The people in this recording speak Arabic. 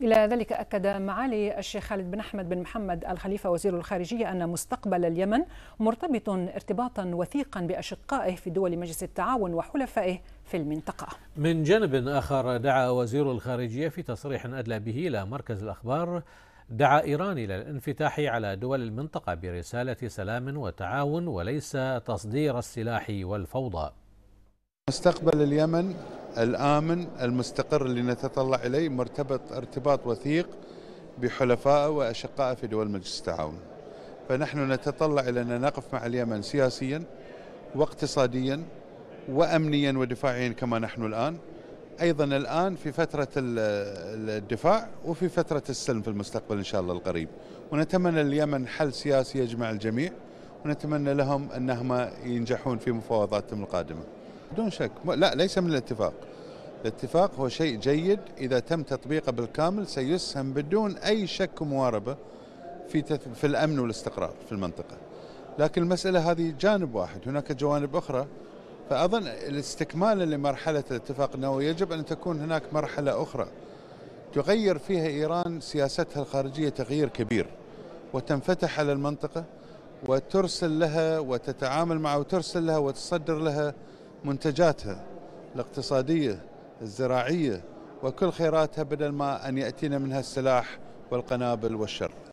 إلى ذلك أكد معالي الشيخ خالد بن أحمد بن محمد الخليفة وزير الخارجية أن مستقبل اليمن مرتبط ارتباطا وثيقا بأشقائه في دول مجلس التعاون وحلفائه في المنطقة من جانب آخر دعا وزير الخارجية في تصريح أدلى به إلى مركز الأخبار دعا إيران إلى الانفتاح على دول المنطقة برسالة سلام وتعاون وليس تصدير السلاح والفوضى مستقبل اليمن الآمن المستقر اللي نتطلع إليه مرتبط ارتباط وثيق بحلفائه وأشقائه في دول مجلس التعاون فنحن نتطلع إلى أن نقف مع اليمن سياسيا واقتصاديا وأمنيا ودفاعيا كما نحن الآن أيضا الآن في فترة الدفاع وفي فترة السلم في المستقبل إن شاء الله القريب ونتمنى لليمن حل سياسي يجمع الجميع ونتمنى لهم أنهم ينجحون في مفاوضاتهم القادمة بدون شك لا ليس من الاتفاق الاتفاق هو شيء جيد إذا تم تطبيقه بالكامل سيسهم بدون أي شك ومواربة في, في الأمن والاستقرار في المنطقة لكن المسألة هذه جانب واحد هناك جوانب أخرى فأظن الاستكمال لمرحلة الاتفاق النووي يجب أن تكون هناك مرحلة أخرى تغير فيها إيران سياستها الخارجية تغيير كبير وتنفتح على المنطقة وترسل لها وتتعامل معها وترسل لها وتصدر لها منتجاتها الاقتصادية الزراعية وكل خيراتها بدل ما أن يأتينا منها السلاح والقنابل والشر